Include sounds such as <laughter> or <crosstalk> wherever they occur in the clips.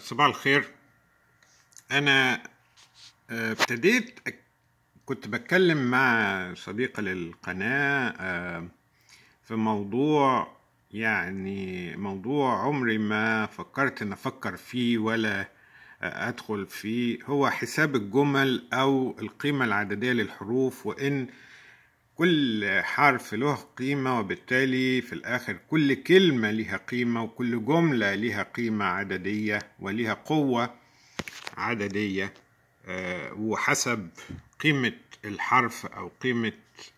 صباح الخير انا آه، ابتديت كنت بتكلم مع صديقة للقناة آه، في موضوع يعني موضوع عمري ما فكرت ان افكر فيه ولا آه، ادخل فيه هو حساب الجمل او القيمة العددية للحروف وان كل حرف له قيمة وبالتالي في الآخر كل كلمة لها قيمة وكل جملة لها قيمة عددية ولها قوة عددية آه، وحسب قيمة الحرف أو قيمة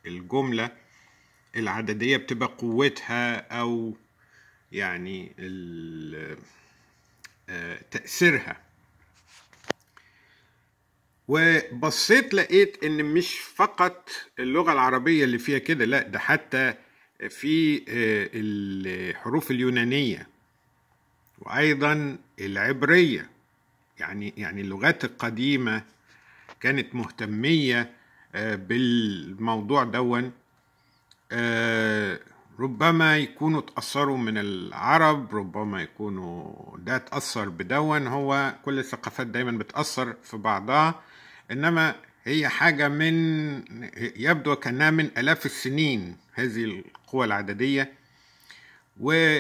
الجملة العددية بتبقى قوتها أو يعني آه، تأثيرها وبصيت لقيت ان مش فقط اللغه العربيه اللي فيها كده لا ده حتى في آه، الحروف اليونانيه وايضا العبريه يعني يعني اللغات القديمه كانت مهتميه آه، بالموضوع دون آه، ربما يكونوا تأثروا من العرب ربما يكونوا ده تأثر بدون هو كل الثقافات دايما بتأثر في بعضها انما هي حاجه من يبدو كانها من الاف السنين هذه القوى العدديه و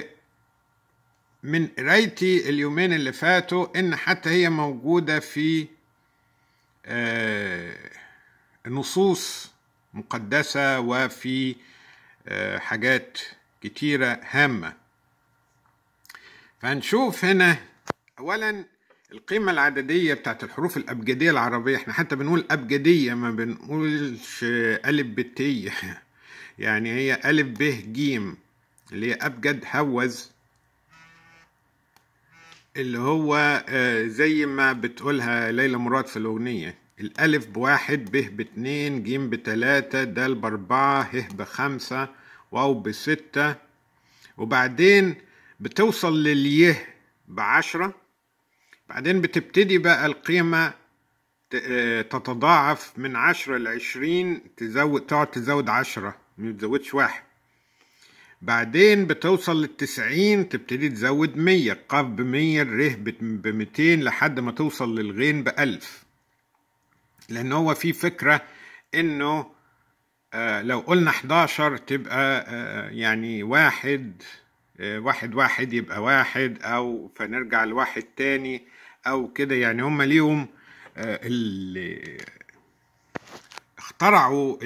من قرايتي اليومين اللي فاتوا ان حتى هي موجوده في آه، نصوص مقدسه وفي آه، حاجات كتيره هامه فنشوف هنا اولا القيمة العددية بتاعت الحروف الأبجدية العربية احنا حتى بنقول أبجدية ما بنقولش ألف بتية <laughs> يعني هي ألف ب جيم اللي هي أبجد هوز اللي هو آه، زي ما بتقولها ليلى مراد في الأغنية الألف بواحد ب باتنين جيم بتلاتة دال بأربعة ه بخمسة واو بستة وبعدين بتوصل لليه بعشرة بعدين بتبتدي بقى القيمة تتضاعف من عشرة لعشرين تزود تقعد تزود عشرة ما تزودش واحد بعدين بتوصل للتسعين تبتدي تزود مية قاف بمية ره بمتين لحد ما توصل للغين بألف لأن هو في فكرة إنه آه، لو قلنا 11 تبقى آه، يعني واحد آه، واحد واحد يبقى واحد أو فنرجع لواحد تاني او كده يعني هم ليهم آه، اللي اخترعوا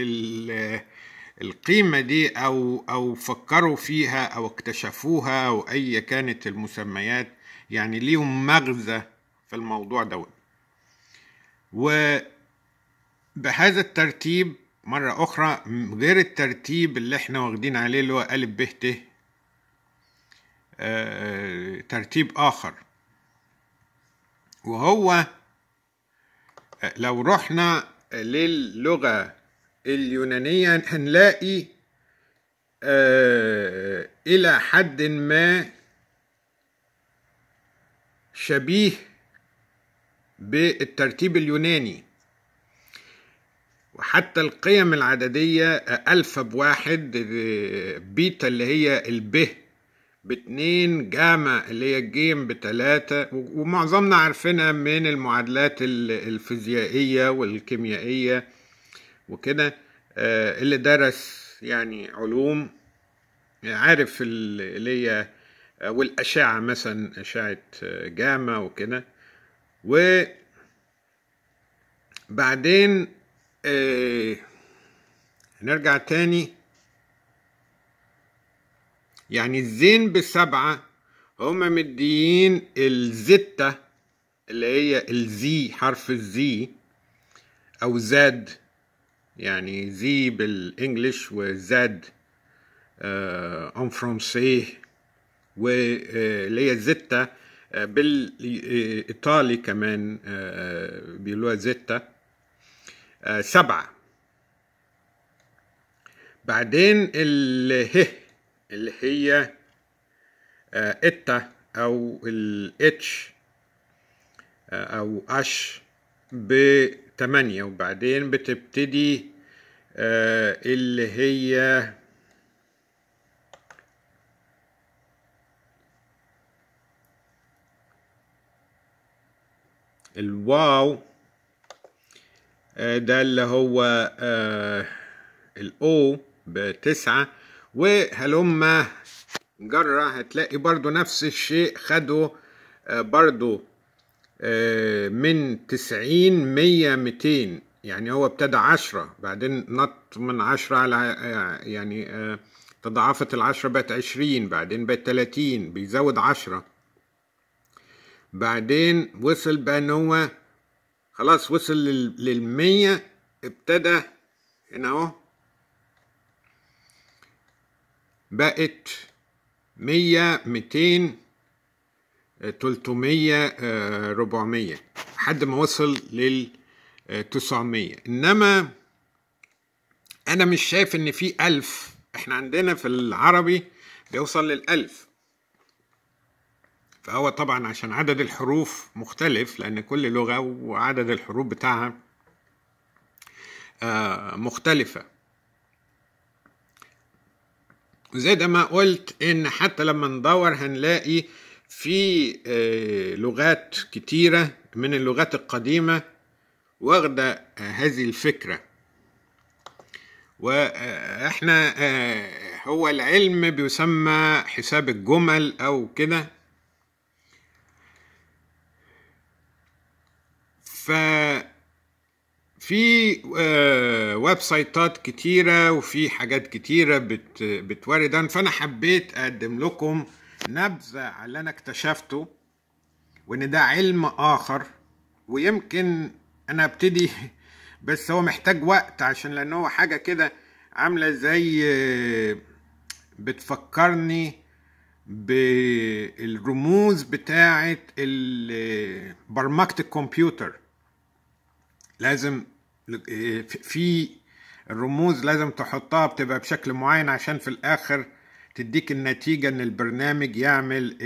القيمة دي أو أو فكروا فيها أو اكتشفوها أو أي كانت المسميات يعني ليهم مغزى في الموضوع دوت وبهذا الترتيب مرة أخرى غير الترتيب اللي احنا واخدين عليه اللي هو ا ب ت آه، ترتيب آخر وهو لو رحنا للغة اليونانية هنلاقي آه، إلى حد ما شبيه بالترتيب اليوناني وحتى القيم العددية آه، ألف بواحد آه، بيتا اللي هي البه باتنين جاما اللي هي الجيم بتلاتة ومعظمنا عارفينها من المعادلات الفيزيائية والكيميائية وكده آه، اللي درس يعني علوم عارف اللي هي آه، والأشعة مثلا أشعة آه، جاما وكده وبعدين نرجع تاني يعني الزين بسبعة هما مديين الزتة اللي هي الزي حرف الزي أو زاد يعني زي بالإنجليش وزاد أن فرونسيه واللي هي زتة آه، بالإيطالي كمان آه، بيقولوها زتة آه، سبعة بعدين اله اللي هي آه، إتا أو الإتش آه، أو أش بتمانية وبعدين بتبتدي آه، اللي هي الواو ده اللي هو الأو بتسعة وهلما جرة هتلاقي برضو نفس الشيء خدوا آه، برضو آه، من تسعين مية ميتين يعني هو ابتدى عشرة بعدين نط من عشرة على آه، يعني تضاعفت العشرة بقت عشرين بعدين بقت تلاتين بيزود عشرة بعدين وصل بقى ان هو خلاص وصل للمية ابتدى هنا اهو بقت مية ميتين آه، تلتمية آه، ربعمية حد ما وصل لل للتسعمية آه، إنما أنا مش شايف إن في ألف إحنا عندنا في العربي بيوصل للألف فهو طبعا عشان عدد الحروف مختلف لأن كل لغة وعدد الحروف بتاعها مختلفة زي ما قلت ان حتى لما ندور هنلاقي في آه، لغات كتيرة من اللغات القديمة واخدة آه، هذه الفكرة واحنا آه، هو العلم بيسمى حساب الجمل او كده ففي ويب سايتات كتيرة وفي حاجات كتيرة بت بتوردن فأنا حبيت أقدم لكم نبذة على اللي أنا اكتشفته وإن ده علم آخر ويمكن أنا أبتدي <laughs> بس هو محتاج وقت عشان لأن هو حاجة كده عاملة زي بتفكرني بالرموز بتاعة برمجة الكمبيوتر لازم في الرموز لازم تحطها بتبقى بشكل معين عشان في الاخر تديك النتيجة ان البرنامج يعمل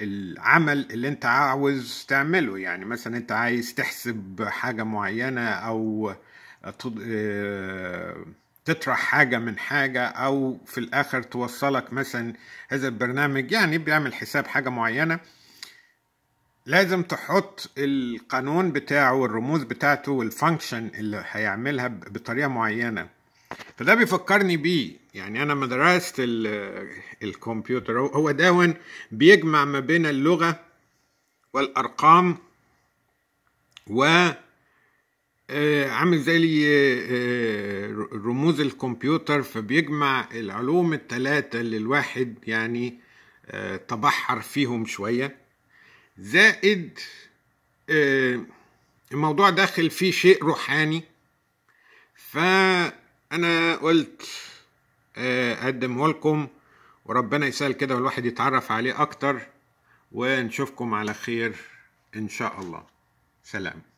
العمل اللي انت عاوز تعمله يعني مثلا انت عايز تحسب حاجة معينة او آه، تطرح حاجة من حاجة او في الاخر توصلك مثلا هذا البرنامج يعني بيعمل حساب حاجة معينة لازم تحط القانون بتاعه والرموز بتاعته والفانكشن اللي هيعملها بطريقه معينه فده بيفكرني بيه يعني انا ما درست الكمبيوتر هو داون بيجمع ما بين اللغه والارقام و آه، عامل زي آه، آه، رموز الكمبيوتر فبيجمع العلوم الثلاثه اللي الواحد يعني تبحر فيهم شويه زائد آه، الموضوع داخل فيه شيء روحاني فأنا قلت آه، أقدمه لكم وربنا يسهل كده والواحد يتعرف عليه أكتر ونشوفكم على خير إن شاء الله سلام